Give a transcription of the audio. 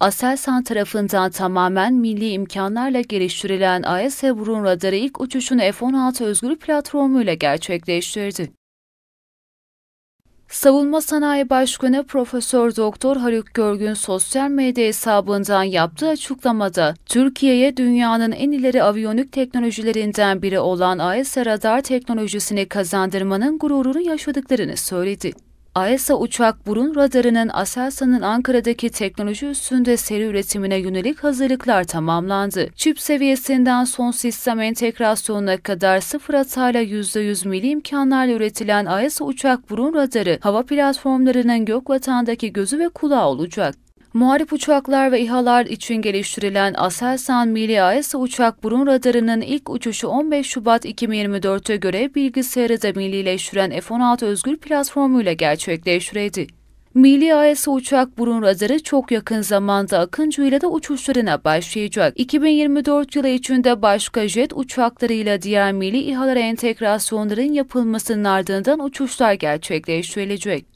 Aselsan tarafından tamamen milli imkanlarla geliştirilen AES Hebrun radarı ilk uçuşunu F-16 özgür platformuyla gerçekleştirdi. Savunma Sanayi Başkanı Profesör Doktor Haluk Görgün sosyal medya hesabından yaptığı açıklamada Türkiye'ye dünyanın en ileri aviyonik teknolojilerinden biri olan AESA radar teknolojisini kazandırmanın gururunu yaşadıklarını söyledi. AESA uçak burun radarının Aselsan'ın Ankara'daki teknoloji üstünde seri üretimine yönelik hazırlıklar tamamlandı. Çip seviyesinden son sistem entegrasyonuna kadar sıfır hatayla %100 milli imkanlarla üretilen AESA uçak burun radarı hava platformlarının Gökvatan'daki gözü ve kulağı olacak. Muharip uçaklar ve İHA'lar için geliştirilen Aselsan Milli AES uçak burun radarının ilk uçuşu 15 Şubat 2024'te göre bilgisayarı da millileştiren F-16 özgür platformuyla gerçekleştirildi. Milli AES uçak burun radarı çok yakın zamanda Akıncı ile de uçuşlarına başlayacak. 2024 yılı içinde başka jet uçaklarıyla diğer milli İHA'lara entegrasyonların yapılmasının ardından uçuşlar gerçekleştirilecek.